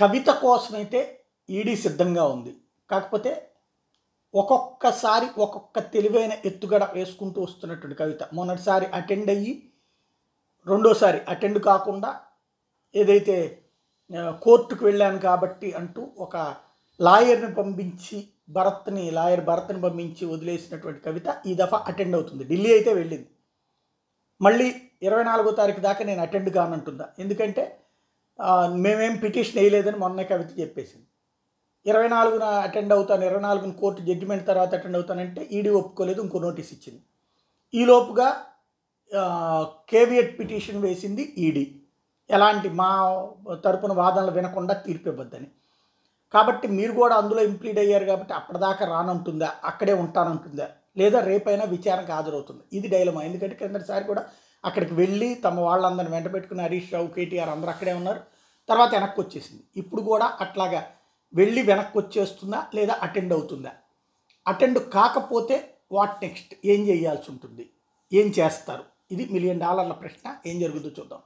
కవిత కోసమైతే ఈడీ సిద్ధంగా ఉంది కాకపోతే ఒక్కొక్కసారి ఒక్కొక్క తెలివైన ఎత్తుగడ వేసుకుంటూ వస్తున్నటువంటి కవిత మొన్నటిసారి అటెండ్ అయ్యి రెండోసారి అటెండ్ కాకుండా ఏదైతే కోర్టుకు వెళ్ళాను కాబట్టి అంటూ ఒక లాయర్ని పంపించి భరత్ని లాయర్ భరత్ని పంపించి వదిలేసినటువంటి కవిత ఈ దఫా అటెండ్ అవుతుంది ఢిల్లీ అయితే వెళ్ళింది మళ్ళీ ఇరవై నాలుగో తారీఖు దాకా నేను అటెండ్ కానంటుందా ఎందుకంటే మేమేం పిటిషన్ వేయలేదని మొన్న కవిత చెప్పేసింది ఇరవై నాలుగున అటెండ్ అవుతాను ఇరవై నాలుగున కోర్టు జడ్జిమెంట్ తర్వాత అటెండ్ అవుతానంటే ఈడీ ఒప్పుకోలేదు ఇంకో నోటీస్ ఇచ్చింది ఈలోపుగా కేవియట్ పిటిషన్ వేసింది ఈడీ ఎలాంటి మా తరపున వాదనలు వినకుండా తీర్పు ఇవ్వద్దని కాబట్టి మీరు కూడా అందులో ఇంప్లీడ్ అయ్యారు కాబట్టి అప్పటిదాకా రానంటుందా అక్కడే ఉంటానంటుందా లేదా రేపైనా విచారణకు హాజరవుతుంది ఇది డైలమా ఎందుకంటే క్రిందటిసారి కూడా అక్కడికి వెళ్ళి తమ వాళ్ళందరిని వెంట పెట్టుకుని హరీష్ రావు కేటీఆర్ అందరూ అక్కడే ఉన్నారు తర్వాత వెనక్కి వచ్చేసింది ఇప్పుడు కూడా అట్లాగా వెళ్ళి వెనక్కి వచ్చేస్తుందా లేదా అటెండ్ అవుతుందా అటెండ్ కాకపోతే వాట్ నెక్స్ట్ ఏం చేయాల్సి ఉంటుంది ఏం చేస్తారు ఇది మిలియన్ డాలర్ల ప్రశ్న ఏం జరుగుతుందో చూద్దాం